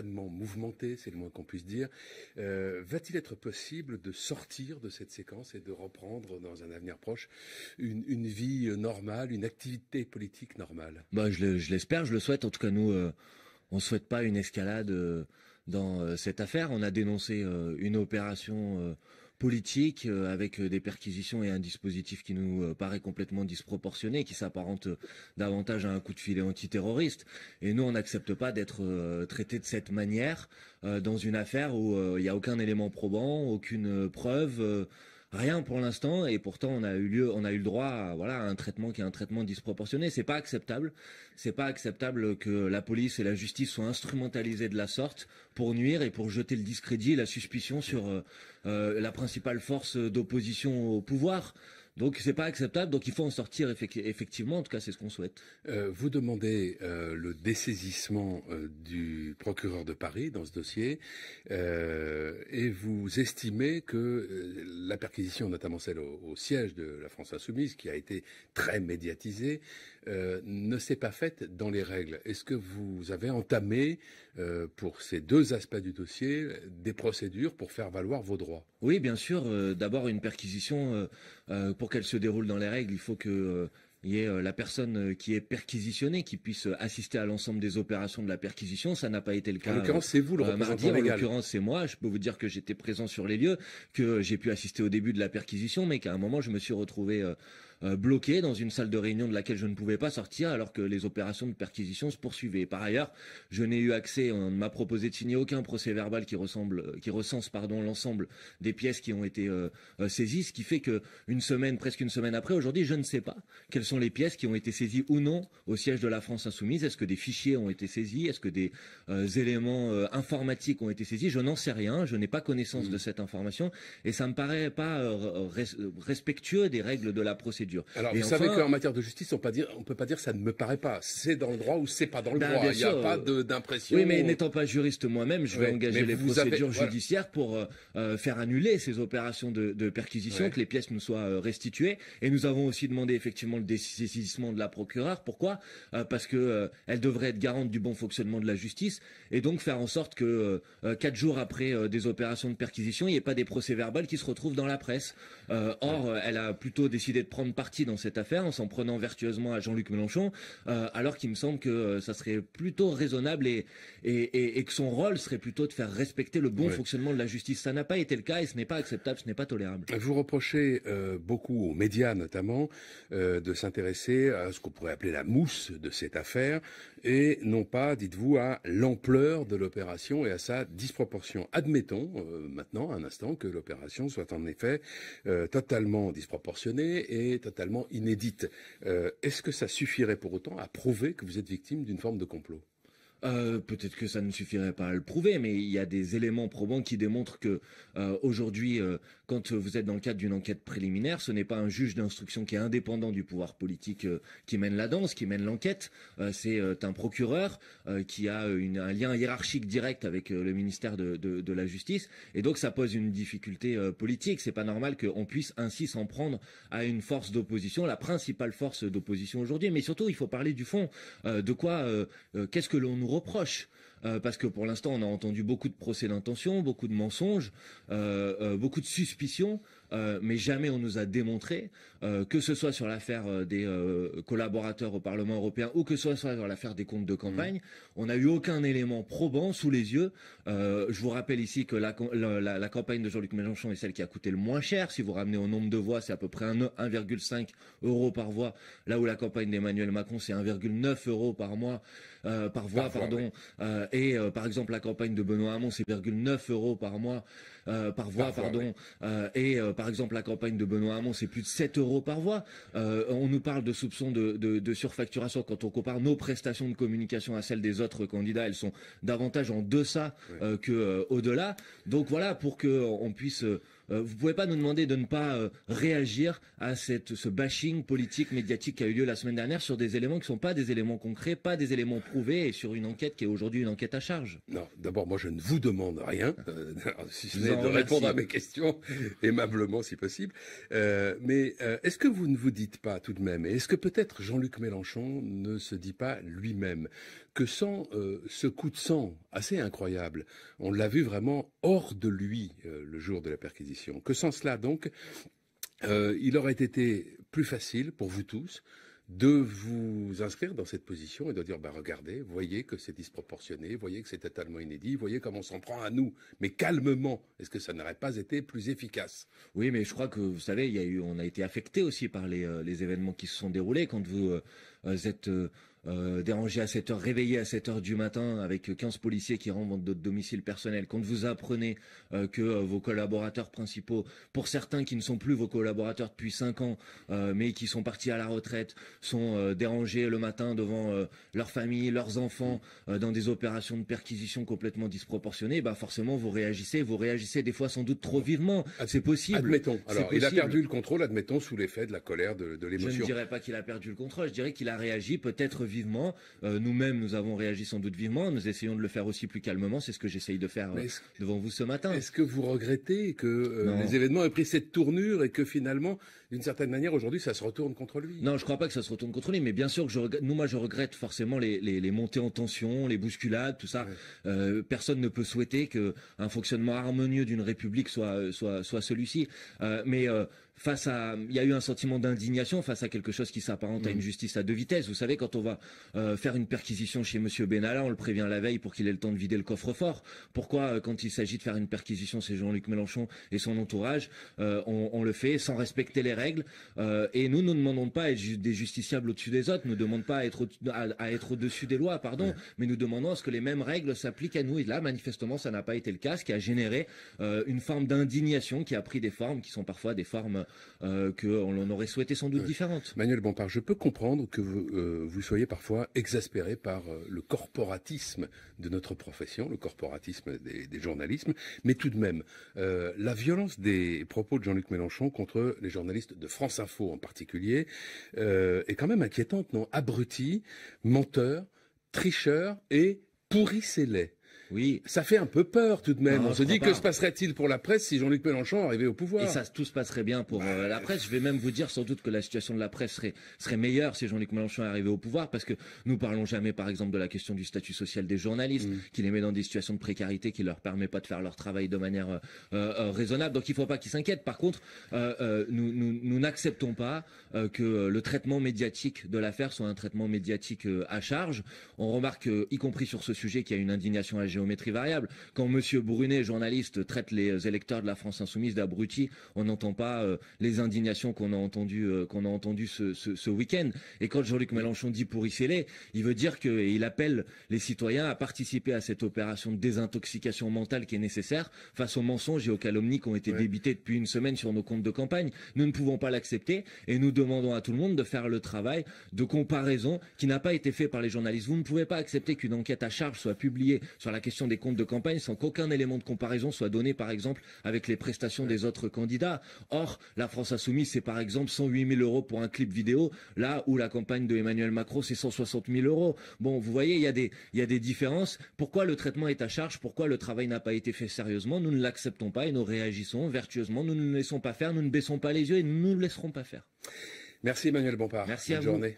mouvementé, c'est le moins qu'on puisse dire. Euh, va-t-il être possible de sortir de cette séquence et de reprendre dans un avenir proche une, vie normale, une activité politique normale bah, Je l'espère, je le souhaite. En tout cas, nous, euh, on ne souhaite pas une escalade euh, dans cette affaire. On a dénoncé une opération politique euh, avec euh, des perquisitions et un dispositif qui nous euh, paraît complètement disproportionné, qui s'apparente davantage à un coup de filet antiterroriste. Et nous, on n'accepte pas d'être traité de cette manière dans une affaire où il n'y a aucun élément probant, aucune preuve rien pour l'instant et pourtant on a eu lieu on a eu le droit à, voilà un traitement qui est un traitement disproportionné c'est pas acceptable c'est pas acceptable que la police et la justice soient instrumentalisées de la sorte pour nuire et pour jeter le discrédit et la suspicion sur euh, euh, la principale force d'opposition au pouvoir donc c'est pas acceptable. Donc il faut en sortir effectivement. En tout cas, c'est ce qu'on souhaite. Euh, vous demandez euh, le dessaisissement euh, du procureur de Paris dans ce dossier, et vous estimez que la perquisition, notamment celle au, au, siège de la France insoumise, qui a été très médiatisée, ne s'est pas faite dans les règles. Est-ce que vous avez entamé pour ces deux aspects du dossier des procédures pour faire valoir vos droits oui, bien sûr. Euh, d'abord, une perquisition, euh, euh, pour qu'elle se déroule dans les règles, il faut que y ait la personne qui est perquisitionnée qui puisse assister à l'ensemble des opérations de la perquisition. Ça n'a pas été le cas. En l'occurrence, c'est vous le représentant En l'occurrence, c'est moi. Je peux vous dire que j'étais présent sur les lieux, que j'ai pu assister au début de la perquisition, mais qu'à un moment, je me suis retrouvé euh, bloqué dans une salle de réunion de laquelle je ne pouvais pas sortir alors que les opérations de perquisition se poursuivaient. Par ailleurs, je n'ai eu accès, on ne m'a proposé de signer aucun procès verbal qui ressemble, qui recense pardon l'ensemble des pièces qui ont été euh, euh, saisies, ce qui fait que une semaine, presque une semaine après, aujourd'hui, je ne sais pas quelles sont les pièces qui ont été saisies ou non au siège de la France insoumise. Est-ce que des fichiers ont été saisis Est-ce que des éléments informatiques ont été saisis Je n'en sais rien. Je n'ai pas connaissance de hmm. cette information et ça me paraît pas respectueux des règles de la procédure alors, vous savez qu'en matière de justice, on ne peut pas dire ça ne me paraît pas. C'est dans le droit ou c'est pas dans le ben, droit. Il n'y a pas d'impression. Oui, mais n'étant pas juriste moi-même, je vais engager les procédures judiciaires pour euh, euh, faire annuler ces opérations de, perquisition, que les pièces nous soient euh, restituées. Et nous avons aussi demandé effectivement le décisissement de la procureure. Pourquoi Parce que elle devrait être garante du bon fonctionnement de la justice et donc faire en sorte que quatre jours après des opérations de perquisition, il n'y ait pas des procès verbaux qui se retrouvent dans la presse. or, elle a plutôt décidé de prendre parti dans cette affaire en s'en prenant vertueusement à Jean-Luc Mélenchon, euh, alors qu'il me semble que euh, ça serait plutôt raisonnable et, et, et, que son rôle serait plutôt de faire respecter le bon fonctionnement de la justice. Ça n'a pas été le cas et ce n'est pas acceptable, ce n'est pas tolérable. Vous reprochez euh, beaucoup aux médias notamment de s'intéresser à ce qu'on pourrait appeler la mousse de cette affaire et non pas, dites-vous, à l'ampleur de l'opération et à sa disproportion. Admettons maintenant, un instant, que l'opération soit en effet totalement disproportionnée et totalement totalement inédite. Euh, est-ce que ça suffirait pour autant à prouver que vous êtes victime d'une forme de complot euh, peut-être que ça ne suffirait pas à le prouver, mais il y a des éléments probants qui démontrent que euh, aujourd'hui, euh, quand vous êtes dans le cadre d'une enquête préliminaire, ce n'est pas un juge d'instruction qui est indépendant du pouvoir politique qui mène la danse, qui mène l'enquête. C'est un procureur qui a un lien hiérarchique direct avec le ministère de, de, la Justice, et donc ça pose une difficulté politique. C'est pas normal qu'on puisse ainsi s'en prendre à une force d'opposition, la principale force d'opposition aujourd'hui. Mais surtout, il faut parler du fond. de quoi Qu'est-ce que l'on nous reproche euh, parce que pour l'instant, on a entendu beaucoup de procès d'intention, beaucoup de mensonges, euh, euh, beaucoup de suspicions, mais jamais on nous a démontré, que ce soit sur l'affaire des collaborateurs au Parlement européen ou que ce soit sur l'affaire des comptes de campagne, on n'a eu aucun élément probant sous les yeux. je vous rappelle ici que la, la, campagne de Jean-Luc Mélenchon est celle qui a coûté le moins cher. Si vous ramenez au nombre de voix, c'est à peu près 1,5 euros par voix, là où la campagne d'Emmanuel Macron, c'est 1,9 euros par mois, par voix, pardon et euh, par exemple la campagne de Benoît Hamon, c'est 9 euros par mois, euh, par voix, pardon. Euh, et par exemple la campagne de Benoît Hamon, c'est plus de 7 euros par voix. on nous parle de soupçons de, surfacturation quand on compare nos prestations de communication à celles des autres candidats. Elles sont davantage en deçà quau que au-delà. Donc voilà pour que on puisse euh, vous pouvez pas nous demander de ne pas euh, réagir à cette, ce bashing politique médiatique qui a eu lieu la semaine dernière sur des éléments qui sont pas des éléments concrets, pas des éléments prouvés et sur une enquête qui est aujourd'hui une enquête à charge. Non, d'abord moi je ne vous demande rien, euh, si ce n'est de répondre à mes questions aimablement si possible. mais est-ce que vous ne vous dites pas tout de même, et est-ce que peut-être Jean-Luc Mélenchon ne se dit pas lui-même que sans ce coup de sang assez incroyable, on l'a vu vraiment hors de lui le jour de la perquisition. Que sans cela, donc, euh, il aurait été plus facile pour vous tous de vous inscrire dans cette position et de dire, bah, regardez, voyez que c'est disproportionné, voyez que c'est totalement inédit, voyez comment on s'en prend à nous, mais calmement. Est-ce que ça n'aurait pas été plus efficace Oui, mais je crois que, vous savez, on a été affecté aussi par euh, les, événements qui se sont déroulés quand vous euh, êtes... Euh, dérangé à 7 h réveillé à 7 h du matin avec 15 policiers qui rentrent de domicile personnel, quand vous apprenez euh, que euh, vos collaborateurs principaux, pour certains qui ne sont plus vos collaborateurs depuis 5 ans, mais qui sont partis à la retraite, sont dérangés le matin devant leur famille, leurs enfants, dans des opérations de perquisition complètement disproportionnées, bah forcément vous réagissez, vous réagissez des fois sans doute trop vivement. C'est possible. Admettons. Alors, il a perdu le contrôle, admettons, sous l'effet de la colère, de, de l'émotion. Je ne dirais pas qu'il a perdu le contrôle, je dirais qu'il a réagi peut-être vivement. Euh, nous-mêmes, nous avons réagi sans doute vivement. Nous essayons de le faire aussi plus calmement. C'est ce que j'essaye de faire euh, devant vous ce matin. Est-ce que vous regrettez que euh, les événements aient pris cette tournure et que finalement, d'une certaine manière, aujourd'hui, ça se retourne contre lui Non, je crois pas que ça se retourne contre lui. Mais bien sûr que je nous, moi, je regrette forcément les, montées en tension, les bousculades, tout ça. personne ne peut souhaiter que un fonctionnement harmonieux d'une république soit soit soit celui-ci. mais face à, il y a eu un sentiment d'indignation face à quelque chose qui s'apparente à une mm. justice à deux vitesses. Vous savez, quand on va euh, faire une perquisition chez Monsieur Benalla, on le prévient la veille pour qu'il ait le temps de vider le coffre-fort. Pourquoi, euh, quand il s'agit de faire une perquisition, chez Jean-Luc Mélenchon et son entourage, euh, on, le fait sans respecter les règles. et nous, nous ne demandons pas à être des justiciables au-dessus des autres, nous ne demandons pas à être, à, être au-dessus des lois, pardon, mais nous demandons à ce que les mêmes règles s'appliquent à nous. Et là, manifestement, ça n'a pas été le cas, ce qui a généré une forme d'indignation qui a pris des formes qui sont parfois des formes euh, qu'on en aurait souhaité sans doute euh, différentes. Manuel Bompard, je peux comprendre que vous, euh, soyez parfois exaspéré par le corporatisme de notre profession, le corporatisme des, des journalismes, mais tout de même, la violence des propos de Jean-Luc Mélenchon contre les journalistes de France Info en particulier est quand même inquiétante, non abruti, menteur, tricheur et pourrissez-les. Oui. Ça fait un peu peur tout de même. on se dit que se passerait-il pour la presse si Jean-Luc Mélenchon arrivait au pouvoir Et ça, tout se passerait bien pour euh, la presse. Je vais même vous dire sans doute que la situation de la presse serait, meilleure si Jean-Luc Mélenchon arrivait au pouvoir parce que nous parlons jamais par exemple de la question du statut social des journalistes mm. qui les met dans des situations de précarité qui leur permet pas de faire leur travail de manière euh, euh, raisonnable. Donc il faut pas qu'ils s'inquiètent. Par contre, nous n'acceptons pas que le traitement médiatique de l'affaire soit un traitement médiatique à charge. On remarque, y compris sur ce sujet, qu'il y a une indignation à géométrie métrie variable. Quand Monsieur Brunet, journaliste, traite les euh, électeurs de la France insoumise d'abrutis, on n'entend pas euh, les indignations qu'on a entendues euh, qu'on a entendu ce, week-end. Et quand Jean-Luc Mélenchon dit pourrissez il veut dire qu'il appelle les citoyens à participer à cette opération de désintoxication mentale qui est nécessaire face aux mensonges et aux calomnies qui ont été débitées débités depuis une semaine sur nos comptes de campagne. Nous ne pouvons pas l'accepter et nous demandons à tout le monde de faire le travail de comparaison qui n'a pas été fait par les journalistes. Vous ne pouvez pas accepter qu'une enquête à charge soit publiée sur la question des comptes de campagne sans qu'aucun élément de comparaison soit donné, par exemple, avec les prestations des autres candidats. Or, la France Insoumise, c'est par exemple 108 000 euros pour un clip vidéo, là où la campagne de Emmanuel Macron, c'est 160 000 euros. Bon, vous voyez, il y, a des, il y a des différences. Pourquoi le traitement est à charge Pourquoi le travail n'a pas été fait sérieusement Nous ne l'acceptons pas et nous réagissons vertueusement. Nous ne nous laissons pas faire, nous ne baissons pas les yeux et nous ne nous laisserons pas faire. Merci Emmanuel Bompard. Merci à vous. journée.